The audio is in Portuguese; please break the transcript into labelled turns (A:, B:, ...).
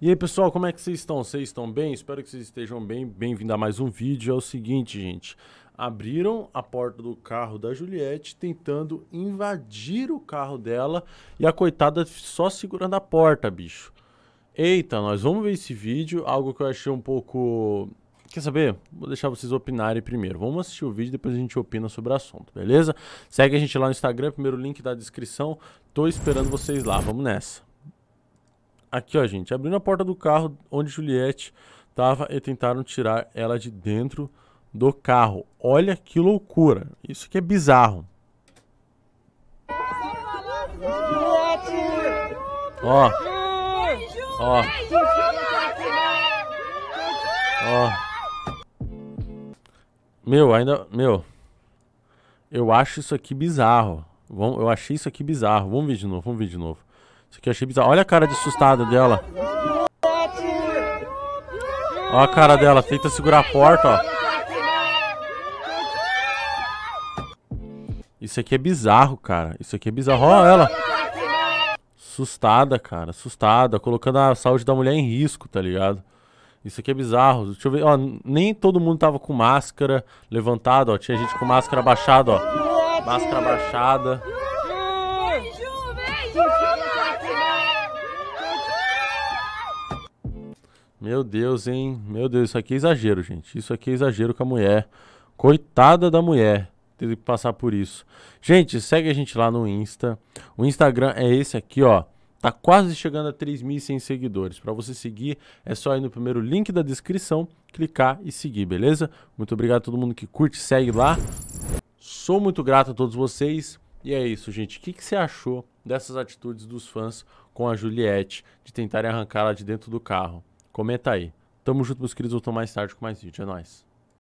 A: E aí pessoal, como é que vocês estão? Vocês estão bem? Espero que vocês estejam bem. Bem-vindo a mais um vídeo. É o seguinte, gente. Abriram a porta do carro da Juliette tentando invadir o carro dela e a coitada só segurando a porta, bicho. Eita, nós vamos ver esse vídeo, algo que eu achei um pouco... Quer saber? Vou deixar vocês opinarem primeiro. Vamos assistir o vídeo, depois a gente opina sobre o assunto, beleza? Segue a gente lá no Instagram, primeiro link da descrição. Tô esperando vocês lá, vamos nessa. Aqui, ó, gente. abriu a porta do carro onde Juliette estava e tentaram tirar ela de dentro do carro. Olha que loucura. Isso que é bizarro. Ó. Ó. Ó. Meu, ainda. Meu. Eu acho isso aqui bizarro. Eu achei isso aqui bizarro. Vamos ver de novo, vamos ver de novo. Isso aqui eu achei bizarro. Olha a cara de assustada dela. Olha a cara dela. Tenta segurar a porta, ó. Isso aqui é bizarro, cara. Isso aqui é bizarro. Olha ela. Assustada, cara. Assustada. Colocando a saúde da mulher em risco, tá ligado? Isso aqui é bizarro. Deixa eu ver. Ó, nem todo mundo tava com máscara levantada, ó. Tinha gente com máscara baixada, ó. Máscara baixada.
B: Vem, Ju, vem, Ju!
A: Meu Deus, hein? Meu Deus, isso aqui é exagero, gente. Isso aqui é exagero com a mulher. Coitada da mulher ter que passar por isso. Gente, segue a gente lá no Insta. O Instagram é esse aqui, ó. Tá quase chegando a 3.100 seguidores. Para você seguir, é só ir no primeiro link da descrição, clicar e seguir, beleza? Muito obrigado a todo mundo que curte, segue lá. Sou muito grato a todos vocês. E é isso, gente. O que, que você achou dessas atitudes dos fãs com a Juliette de tentarem arrancá-la de dentro do carro? Comenta aí. Tamo junto, meus queridos. Voltou mais tarde com mais vídeo. É nóis.